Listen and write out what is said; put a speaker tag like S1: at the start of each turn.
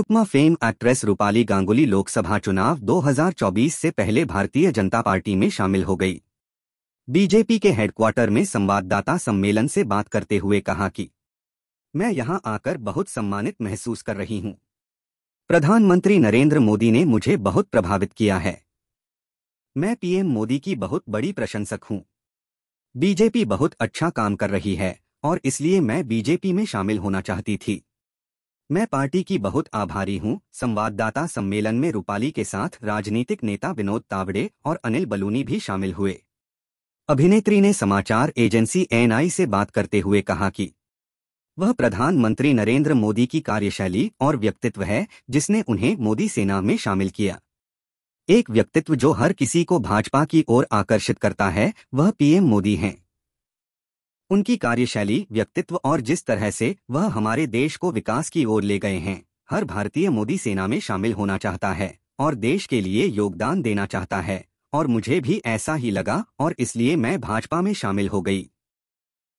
S1: Sukma fame actress Rupali Ganguly Lok Sabha चुनाव 2024 से पहले भारतीय जनता पार्टी में शामिल हो गई बीजेपी के हेडक्वार्टर में संवाददाता सम्मेलन से बात करते हुए कहा कि मैं यहां आकर बहुत सम्मानित महसूस कर रही हूं प्रधानमंत्री नरेंद्र मोदी ने मुझे बहुत प्रभावित किया है मैं पीएम मोदी की बहुत बड़ी प्रशंसक हूं बीजेपी बहुत अच्छा काम कर रही है और इसलिए मैं बीजेपी में शामिल होना चाहती थी मैं पार्टी की बहुत आभारी हूं संवाददाता सम्मेलन में रूपाली के साथ राजनीतिक नेता विनोद तावड़े और अनिल बलूनी भी शामिल हुए अभिनेत्री ने समाचार एजेंसी एनआई से बात करते हुए कहा कि वह प्रधानमंत्री नरेंद्र मोदी की कार्यशैली और व्यक्तित्व है जिसने उन्हें मोदी सेना में शामिल किया एक व्यक्तित्व जो हर किसी को भाजपा की ओर आकर्षित करता है वह पीएम मोदी हैं उनकी कार्यशैली व्यक्तित्व और जिस तरह से वह हमारे देश को विकास की ओर ले गए हैं हर भारतीय मोदी सेना में शामिल होना चाहता है और देश के लिए योगदान देना चाहता है और मुझे भी ऐसा ही लगा और इसलिए मैं भाजपा में शामिल हो गई